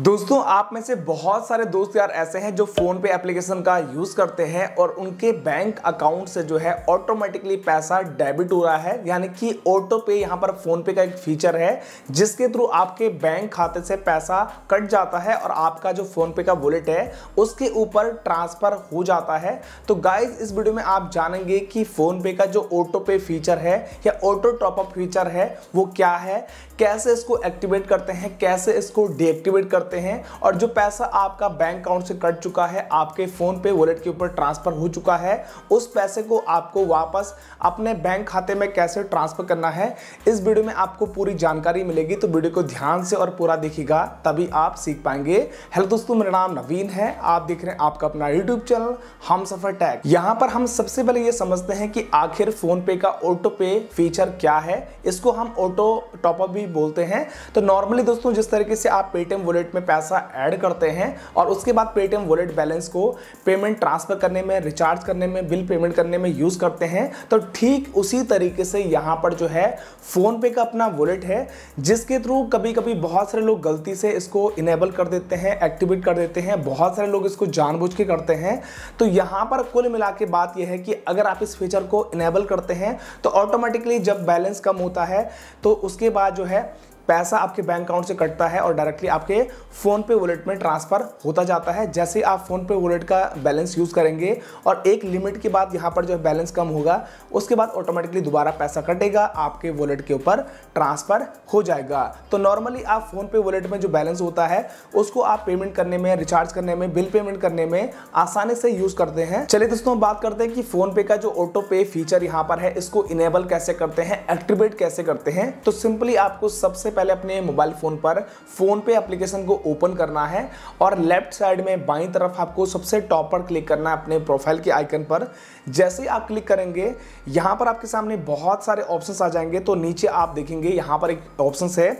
दोस्तों आप में से बहुत सारे दोस्त यार ऐसे हैं जो फोन पे एप्लीकेशन का यूज करते हैं और उनके बैंक अकाउंट से जो है ऑटोमेटिकली पैसा डेबिट हो रहा है यानी कि ऑटो पे यहाँ पर फोन पे का एक फीचर है जिसके थ्रू आपके बैंक खाते से पैसा कट जाता है और आपका जो फोन पे का वॉलेट है उसके ऊपर ट्रांसफर हो जाता है तो गाइज इस वीडियो में आप जानेंगे कि फोन पे का जो ऑटो पे फीचर है या ऑटो टॉपअप फीचर है वो क्या है कैसे इसको एक्टिवेट करते हैं कैसे इसको डीएक्टिवेट करते करते हैं और जो पैसा आपका बैंक अकाउंट से कट चुका है आपके फ़ोन पे वॉलेट के ऊपर ट्रांसफ़र हो चुका है उस पैसे को आपको वापस अपने बैंक खाते में कैसे ट्रांसफ़र करना है इस वीडियो में आपको पूरी जानकारी मिलेगी तो वीडियो को ध्यान से और पूरा देखिएगा तभी आप सीख पाएंगे हेलो दोस्तों मेरा नाम नवीन है आप देख रहे हैं आपका अपना यूट्यूब चैनल हम सफ़र टैग यहाँ पर हम सबसे पहले ये समझते हैं कि आखिर फ़ोन पे का ऑटो पे फीचर क्या है इसको हम ऑटो टॉपअप भी बोलते हैं तो नॉर्मली दोस्तों जिस तरीके से आप पेटीएम वॉलेट में पैसा ऐड करते हैं और उसके बाद पेटीएम वॉलेट बैलेंस को पेमेंट ट्रांसफ़र करने में रिचार्ज करने में बिल पेमेंट करने में यूज़ करते हैं तो ठीक उसी तरीके से यहाँ पर जो है फ़ोनपे का अपना वॉलेट है जिसके थ्रू कभी कभी बहुत सारे लोग गलती से इसको इनेबल कर देते हैं एक्टिवेट कर देते हैं बहुत सारे लोग इसको जानबूझ के करते हैं तो यहाँ पर कुल मिला के बात यह है कि अगर आप इस फीचर को इनेबल करते हैं तो ऑटोमेटिकली जब बैलेंस कम होता है तो उसके बाद जो है पैसा आपके बैंक अकाउंट से कटता है और डायरेक्टली आपके फ़ोन पे वॉलेट में ट्रांसफ़र होता जाता है जैसे आप फ़ोन पे वॉलेट का बैलेंस यूज़ करेंगे और एक लिमिट के बाद यहाँ पर जो है बैलेंस कम होगा उसके बाद ऑटोमेटिकली दोबारा पैसा कटेगा आपके वॉलेट के ऊपर ट्रांसफ़र हो जाएगा तो नॉर्मली आप फ़ोन पे वॉलेट में जो बैलेंस होता है उसको आप पेमेंट करने में रिचार्ज करने में बिल पेमेंट करने में आसानी से यूज़ करते हैं चलिए दोस्तों बात करते हैं कि फ़ोन पे का जो ऑटो पे फीचर यहाँ पर है इसको इनेबल कैसे करते हैं एक्टिवेट कैसे करते हैं तो सिंपली आपको सबसे पहले अपने मोबाइल फ़ोन पर फ़ोन पे एप्लीकेशन को ओपन करना है और लेफ्ट साइड में बाई तरफ आपको सबसे टॉप पर क्लिक करना है अपने प्रोफाइल के आइकन पर जैसे ही आप क्लिक करेंगे यहां पर आपके सामने बहुत सारे ऑप्शन आ जाएंगे तो नीचे आप देखेंगे यहां पर एक ऑप्शन है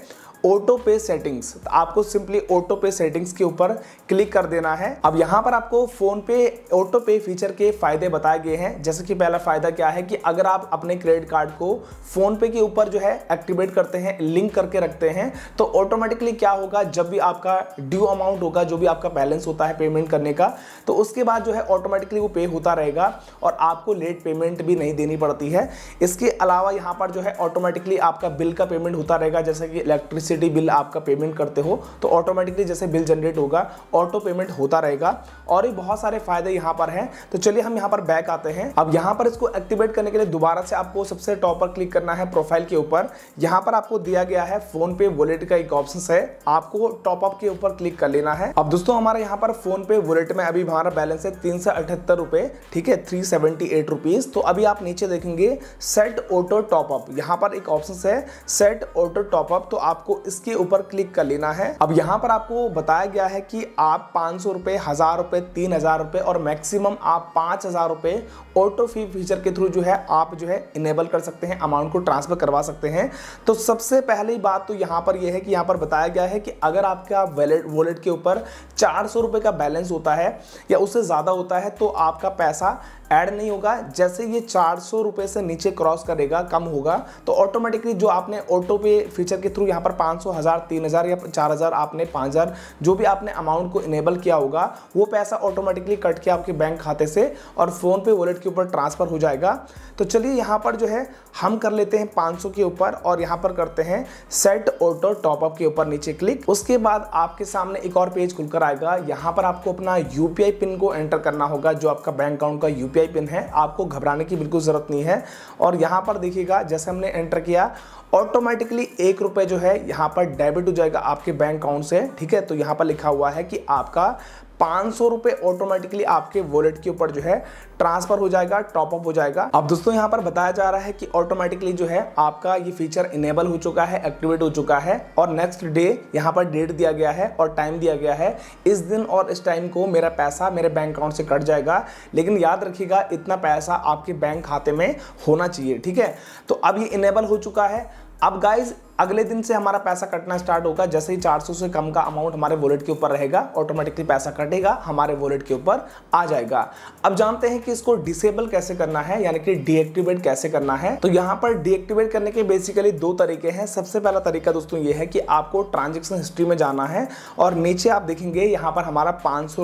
ऑटो पे सेटिंग्स आपको सिंपली ऑटो पे सेटिंग्स के ऊपर क्लिक कर देना है अब यहाँ पर आपको फोन पे ऑटो पे फीचर के फायदे बताए गए हैं जैसे कि पहला फायदा क्या है कि अगर आप अपने क्रेडिट कार्ड को फोन पे के ऊपर जो है एक्टिवेट करते हैं लिंक करके रखते हैं तो ऑटोमेटिकली क्या होगा जब भी आपका ड्यू अमाउंट होगा जो भी आपका बैलेंस होता है पेमेंट करने का तो उसके बाद जो है ऑटोमेटिकली वो पे होता रहेगा और आपको लेट पेमेंट भी नहीं देनी पड़ती है इसके अलावा यहाँ पर जो है ऑटोमेटिकली आपका बिल का पेमेंट होता रहेगा जैसे कि इलेक्ट्रिसिटी इलेक्ट्रिसिटी बिल आपका पेमेंट करते हो तो ऑटोमेटिकली जैसे बिल जनरेट होगा ऑटो पेमेंट होता रहेगा और भी बहुत सारे फायदे यहाँ पर हैं तो चलिए हम यहाँ पर बैक आते हैं अब यहाँ पर इसको एक्टिवेट करने के लिए दोबारा से आपको सबसे टॉप पर क्लिक करना है प्रोफाइल के ऊपर यहाँ पर आपको दिया गया है फोन पे वॉलेट का एक ऑप्शन है आपको टॉपअप के ऊपर क्लिक कर लेना है अब दोस्तों हमारे यहाँ पर फोन पे वॉलेट में अभी हमारा बैलेंस है तीन सौ अठहत्तर रुपये ठीक है थ्री सेवेंटी एट रुपीज़ तो अभी आप नीचे देखेंगे सेट ऑटो टॉपअप यहाँ पर एक ऑप्शन है सेट ऑटो टॉपअप तो आपको इसके ऊपर क्लिक कर लेना है अब यहाँ पर आपको बताया गया है कि आप पाँच सौ रुपये हज़ार रुपये तीन हज़ार रुपये और मैक्सिमम आप पाँच हज़ार रुपये ऑटो फी फीचर के थ्रू जो है आप जो है इनेबल कर सकते हैं अमाउंट को ट्रांसफ़र करवा सकते हैं तो सबसे पहली बात तो यहाँ पर यह है कि यहाँ पर बताया गया है कि अगर आपका वैलेट वॉलेट के ऊपर चार का बैलेंस होता है या उससे ज़्यादा होता है तो आपका पैसा ऐड नहीं होगा जैसे ये चार सौ से नीचे क्रॉस करेगा कम होगा तो ऑटोमेटिकली जो आपने ऑटो पे फीचर के थ्रू यहाँ पर पाँच सौ हज़ार तीन हज़ार या चार हज़ार आपने पाँच हज़ार जो भी आपने अमाउंट को इनेबल किया होगा वो पैसा ऑटोमेटिकली कट के आपके बैंक खाते से और फ़ोनपे वॉलेट के ऊपर ट्रांसफ़र हो जाएगा तो चलिए यहाँ पर जो है हम कर लेते हैं पाँच के ऊपर और यहाँ पर करते हैं सेट ऑटो टॉपअप के ऊपर नीचे क्लिक उसके बाद आपके सामने एक और पेज खुलकर आएगा यहाँ पर आपको अपना यू पिन को एंटर करना होगा जो आपका बैंक अकाउंट का यू यूपीआई पिन है आपको घबराने की बिल्कुल ज़रूरत नहीं है और यहां पर देखिएगा जैसे हमने एंटर किया ऑटोमेटिकली एक रुपए जो है यहां पर डेबिट हो जाएगा आपके बैंक अकाउंट से ठीक है तो यहां पर लिखा हुआ है कि आपका पांच सौ रुपए ऑटोमेटिकली आपके वॉलेट के ऊपर जो है ट्रांसफर हो जाएगा टॉपअप हो जाएगा अब दोस्तों यहाँ पर बताया जा रहा है कि ऑटोमेटिकली जो है आपका ये फीचर इनेबल हो चुका है एक्टिवेट हो चुका है और नेक्स्ट डे यहाँ पर डेट दिया गया है और टाइम दिया गया है इस दिन और इस टाइम को मेरा पैसा मेरे बैंक अकाउंट से कट जाएगा लेकिन याद रखिएगा इतना पैसा आपके बैंक खाते में होना चाहिए ठीक है तो अब ये इनेबल हो चुका है अब गाइज अगले दिन से हमारा पैसा कटना स्टार्ट होगा जैसे ही 400 से कम का अमाउंट हमारे वॉलेट के ऊपर रहेगा ऑटोमेटिकली पैसा कटेगा हमारे वॉलेट के ऊपर आ जाएगा अब जानते हैं कि इसको डिसेबल कैसे करना है यानी कि डीएक्टिवेट कैसे करना है तो यहाँ पर डीएक्टिवेट करने के बेसिकली दो तरीके हैं सबसे पहला तरीका दोस्तों ये है कि आपको ट्रांजेक्शन हिस्ट्री में जाना है और नीचे आप देखेंगे यहाँ पर हमारा पाँच सौ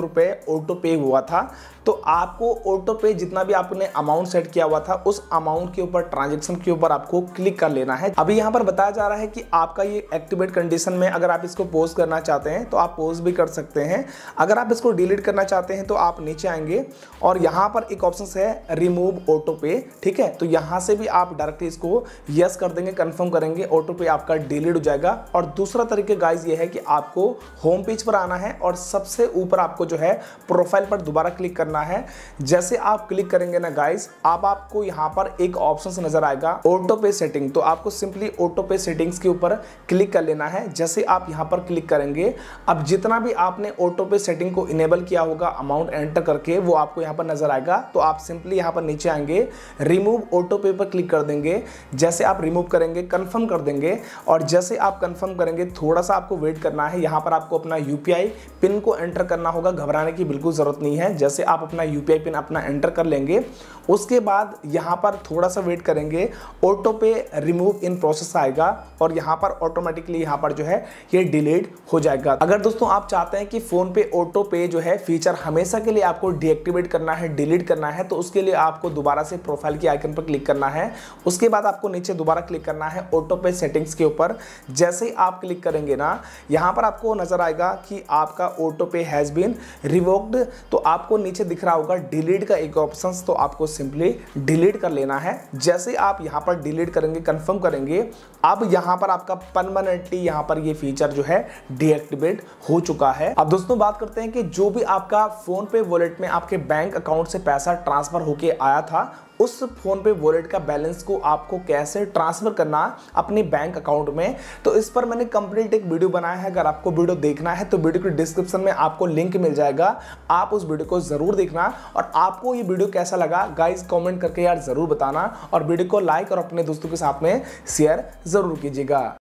ऑटो पे हुआ था तो आपको ऑटो पे जितना भी आपने अमाउंट सेट किया हुआ था उस अमाउंट के ऊपर ट्रांजेक्शन के ऊपर आपको क्लिक कर लेना है अभी यहाँ पर बताया जा रहा है है कि आपका ये एक्टिवेट कंडीशन में अगर आप इसको पोज करना चाहते हैं तो आप पोज भी कर सकते हैं अगर आप इसको डिलीट करना चाहते हैं तो आप नीचे आएंगे और यहाँ पर एक ऑप्शन है रिमूव ऑटो पे ठीक है तो यहाँ से भी आप डायरेक्टली इसको यस कर देंगे कन्फर्म करेंगे ऑटो पे आपका डिलीट हो जाएगा और दूसरा तरीके गाइज ये है कि आपको होम पेज पर आना है और सबसे ऊपर आपको जो है प्रोफाइल पर दोबारा क्लिक करना है जैसे आप क्लिक करेंगे ना गाइज आप आपको यहाँ पर एक ऑप्शन नजर आएगा ऑटो पे सेटिंग तो आपको simply auto pay setting settings के ऊपर क्लिक कर लेना है जैसे आप यहाँ पर क्लिक करेंगे अब जितना भी आपने ऑटो पे सेटिंग को इनेबल किया होगा अमाउंट एंटर करके वो आपको यहाँ पर नजर आएगा तो आप सिंपली यहाँ पर नीचे आएंगे रिमूव ऑटो पे पर क्लिक कर देंगे जैसे आप रिमूव करेंगे कन्फर्म कर देंगे और जैसे आप कन्फर्म करेंगे थोड़ा सा आपको वेट करना है यहाँ पर आपको अपना यू पिन को एंटर करना होगा घबराने की बिल्कुल ज़रूरत नहीं है जैसे आप अपना यू पिन अपना एंटर कर लेंगे उसके बाद यहाँ पर थोड़ा सा वेट करेंगे ऑटो पे रिमूव इन प्रोसेस आएगा और यहाँ पर ऑटोमेटिकली यहाँ पर जो है ये डिलीट हो जाएगा अगर दोस्तों आप चाहते हैं कि फोन पे ऑटो पे जो है फीचर हमेशा के लिए आपको डीएक्टिवेट करना है डिलीट करना है तो उसके लिए आपको दोबारा से प्रोफाइल के आइकन पर क्लिक करना है उसके बाद आपको नीचे दोबारा क्लिक करना है ऑटो पे सेटिंग्स के ऊपर जैसे ही आप क्लिक करेंगे ना यहाँ पर आपको नजर आएगा कि आपका ऑटो पे हैज़ बीन रिवोक्ड तो आपको नीचे दिख रहा होगा डिलीट का एक ऑप्शन तो आपको सिंपली डिलीट कर लेना है जैसे आप यहाँ पर डिलीट करेंगे कन्फर्म करेंगे अब यहाँ यहाँ पर आपका परमानेंटली यहाँ पर ये फीचर जो है डीएक्टिवेट हो चुका है अब दोस्तों बात करते हैं कि जो भी आपका फोन पे वॉलेट में आपके बैंक अकाउंट से पैसा ट्रांसफर होके आया था उस फोन पे वॉलेट का बैलेंस को आपको कैसे ट्रांसफर करना अपने बैंक अकाउंट में तो इस पर मैंने कंप्लीट एक वीडियो बनाया है अगर आपको वीडियो देखना है तो वीडियो के डिस्क्रिप्शन में आपको लिंक मिल जाएगा आप उस वीडियो को जरूर देखना और आपको ये वीडियो कैसा लगा गाइज कॉमेंट करके यार जरूर बताना और वीडियो को लाइक और अपने दोस्तों के साथ में शेयर जरूर कीजिएगा